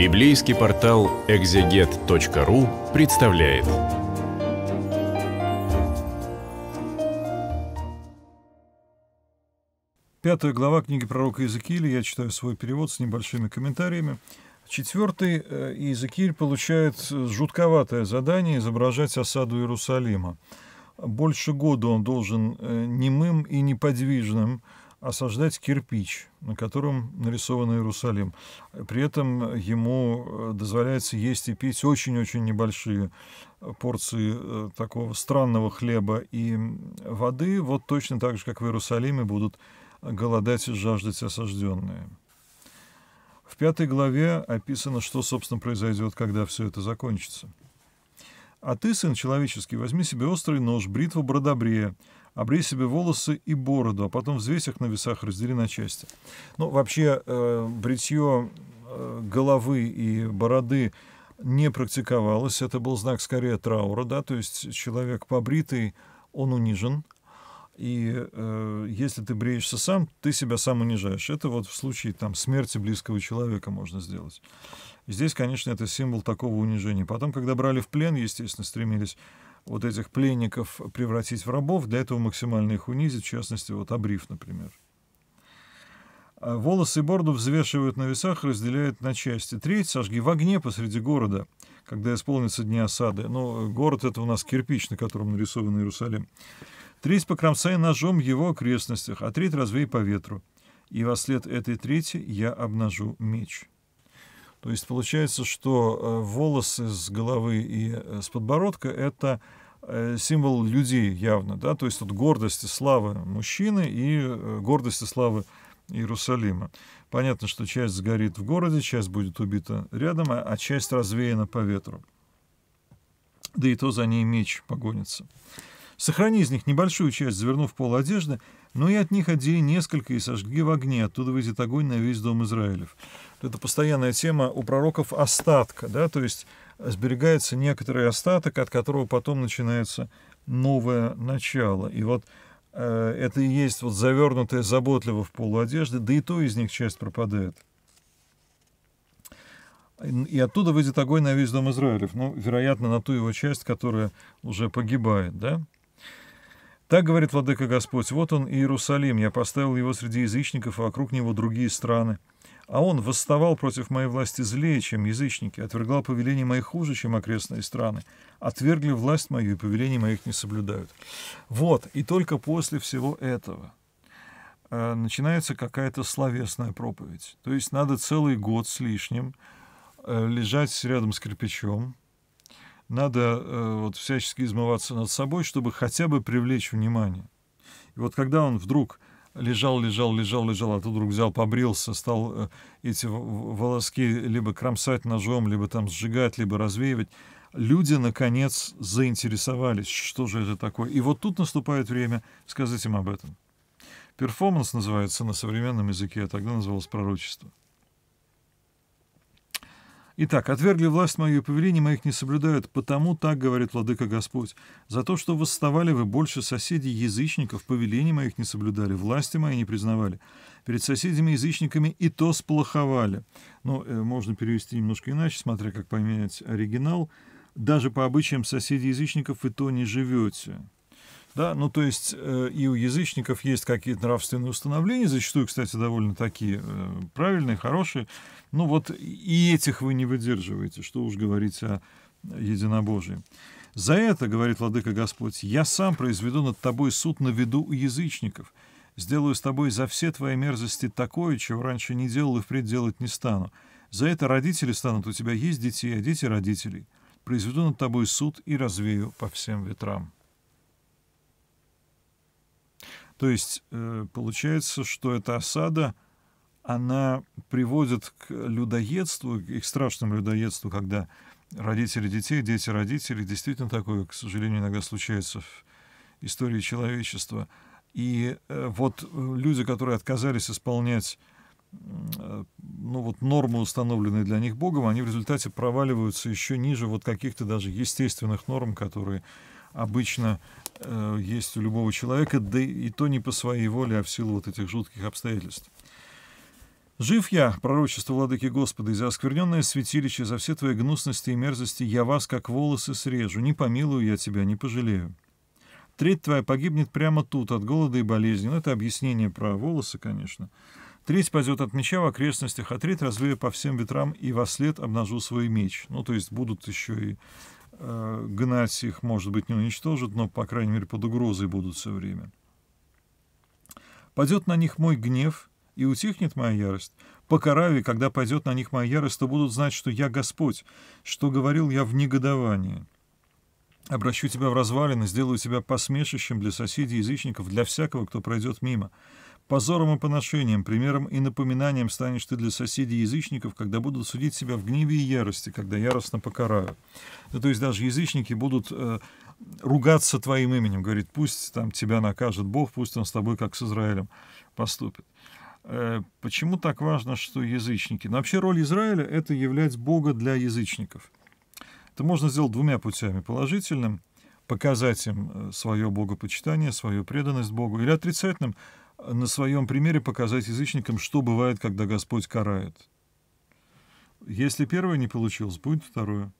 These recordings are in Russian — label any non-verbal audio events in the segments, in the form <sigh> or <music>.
Библейский портал экзегет.ру представляет. Пятая глава книги пророка Иезекииля, я читаю свой перевод с небольшими комментариями. Четвертый э, Иезекииль получает жутковатое задание изображать осаду Иерусалима. Больше года он должен э, немым и неподвижным осаждать кирпич, на котором нарисован Иерусалим. При этом ему э, дозволяется есть и пить очень-очень небольшие э, порции э, такого странного хлеба и воды, вот точно так же, как в Иерусалиме будут голодать и жаждать осажденные. В пятой главе описано, что, собственно, произойдет, когда все это закончится. «А ты, сын человеческий, возьми себе острый нож, бритву бродобрея, обрей себе волосы и бороду, а потом взвесь их на весах, раздели на части. Ну, вообще, э, бритье э, головы и бороды не практиковалось. Это был знак скорее траура, да, то есть человек побритый, он унижен. И э, если ты бреешься сам, ты себя сам унижаешь. Это вот в случае там, смерти близкого человека можно сделать. Здесь, конечно, это символ такого унижения. Потом, когда брали в плен, естественно, стремились вот этих пленников превратить в рабов, для этого максимально их унизить, в частности, вот обрив, например. А волосы и бороду взвешивают на весах, и разделяют на части. Треть сожги в огне посреди города, когда исполнится дни осады. Но ну, город это у нас кирпич, на котором нарисован Иерусалим. Треть покромсай ножом его окрестностях, а треть развей по ветру. И во след этой трети я обнажу меч. То есть получается, что э, волосы с головы и э, с подбородка – это Э, символ людей явно, да, то есть тут гордость и слава мужчины и э, гордость и славы Иерусалима. Понятно, что часть сгорит в городе, часть будет убита рядом, а, а, часть развеяна по ветру. Да и то за ней меч погонится. Сохрани из них небольшую часть, завернув пол одежды, но и от них одели несколько и сожги в огне, оттуда выйдет огонь на весь дом Израилев. Это постоянная тема у пророков остатка, да, то есть сберегается некоторый остаток, от которого потом начинается новое начало. И вот э, это и есть вот завернутая заботливо в полу одежды, да и то из них часть пропадает. И оттуда выйдет огонь на весь дом Израилев, ну, вероятно, на ту его часть, которая уже погибает, да? Так говорит Владыка Господь, вот он Иерусалим, я поставил его среди язычников, а вокруг него другие страны. А он восставал против моей власти злее, чем язычники, отвергал повеление моих хуже, чем окрестные страны. Отвергли власть мою, и повеление моих не соблюдают. Вот, и только после всего этого э, начинается какая-то словесная проповедь. То есть надо целый год с лишним э, лежать рядом с кирпичом, надо э, вот всячески измываться над собой, чтобы хотя бы привлечь внимание. И вот когда он вдруг лежал, лежал, лежал, лежал, а тут вдруг взял, побрился, стал э, эти волоски либо кромсать ножом, либо там сжигать, либо развеивать. Люди, наконец, заинтересовались, что же это такое. И вот тут наступает время сказать им об этом. Перформанс называется на современном языке, а тогда называлось пророчество. Итак, отвергли власть мою и повеление моих не соблюдают, потому так говорит Владыка Господь. За то, что восставали вы больше соседей язычников, повелений моих не соблюдали, власти мои не признавали. Перед соседями язычниками и то сплоховали. Ну, э, можно перевести немножко иначе, смотря как поменять оригинал. Даже по обычаям соседей язычников и то не живете. Да, ну то есть э, и у язычников есть какие-то нравственные установления, зачастую, кстати, довольно такие э, правильные, хорошие. Ну вот и этих вы не выдерживаете, что уж говорить о единобожии. За это, говорит Владыка Господь, я сам произведу над тобой суд на виду у язычников. Сделаю с тобой за все твои мерзости такое, чего раньше не делал и впредь делать не стану. За это родители станут, у тебя есть дети, а дети родителей. Произведу над тобой суд и развею по всем ветрам. То есть э, получается, что эта осада, она приводит к людоедству, к страшному людоедству, когда родители детей, дети родителей, действительно такое, к сожалению, иногда случается в истории человечества. И э, вот э, люди, которые отказались исполнять ну, вот нормы, установленные для них Богом, они в результате проваливаются еще ниже вот каких-то даже естественных норм, которые обычно э, есть у любого человека, да и то не по своей воле, а в силу вот этих жутких обстоятельств. «Жив я, пророчество владыки Господа, и за оскверненное святилище, за все твои гнусности и мерзости, я вас, как волосы, срежу, не помилую я тебя, не пожалею. Треть твоя погибнет прямо тут, от голода и болезни». Ну, это объяснение про волосы, конечно. «Треть падет от меча в окрестностях, а треть развею по всем ветрам, и во след обнажу свой меч». Ну, то есть будут еще и Э, гнать их, может быть, не уничтожат, но, по крайней мере, под угрозой будут все время. Падет на них мой гнев, и утихнет моя ярость. Покараю, и когда пойдет на них моя ярость, то будут знать, что я Господь, что говорил я в негодовании. Обращу тебя в развалины, сделаю тебя посмешищем для соседей язычников, для всякого, кто пройдет мимо. Позором и поношением, примером и напоминанием станешь ты для соседей язычников, когда будут судить себя в гневе и ярости, когда яростно покарают. Да, то есть даже язычники будут э, ругаться твоим именем, говорит, пусть там тебя накажет Бог, пусть он с тобой, как с Израилем, поступит. Э, почему так важно, что язычники? Но вообще роль Израиля — это являть Бога для язычников. Это можно сделать двумя путями. Положительным — показать им э, свое богопочитание, свою преданность Богу, или отрицательным — на своем примере показать язычникам, что бывает, когда Господь карает. Если первое не получилось, будет второе.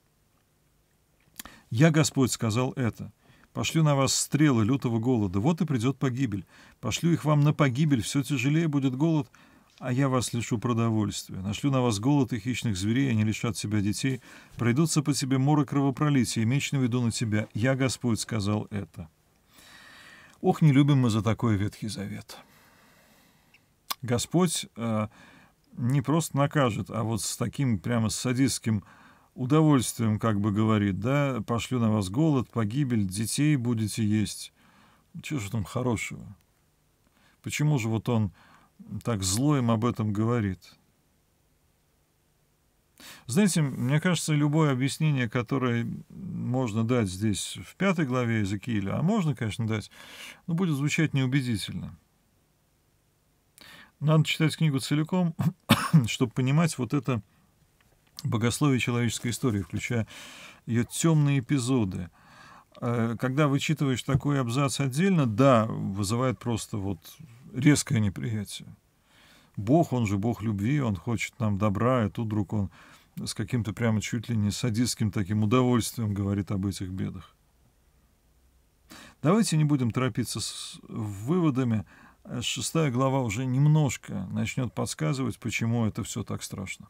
«Я, Господь, сказал это. Пошлю на вас стрелы лютого голода, вот и придет погибель. Пошлю их вам на погибель, все тяжелее будет голод, а я вас лишу продовольствия. Нашлю на вас голод и хищных зверей, они лишат себя детей. Пройдутся по тебе моры кровопролития, и меч наведу на тебя. Я, Господь, сказал это». Ох, не любим мы за такое Ветхий Завет. Господь э, не просто накажет, а вот с таким прямо с садистским удовольствием, как бы говорит, да, пошлю на вас голод, погибель, детей будете есть. Чего же там хорошего? Почему же вот он так зло им об этом говорит? Знаете, мне кажется, любое объяснение, которое можно дать здесь в пятой главе Иезекииля, а можно, конечно, дать, но ну, будет звучать неубедительно – надо читать книгу целиком, <coughs> чтобы понимать вот это богословие человеческой истории, включая ее темные эпизоды. Э, когда вычитываешь такой абзац отдельно, да, вызывает просто вот резкое неприятие. Бог, он же Бог любви, он хочет нам добра, и тут вдруг он с каким-то прямо чуть ли не садистским таким удовольствием говорит об этих бедах. Давайте не будем торопиться с выводами, шестая глава уже немножко начнет подсказывать, почему это все так страшно.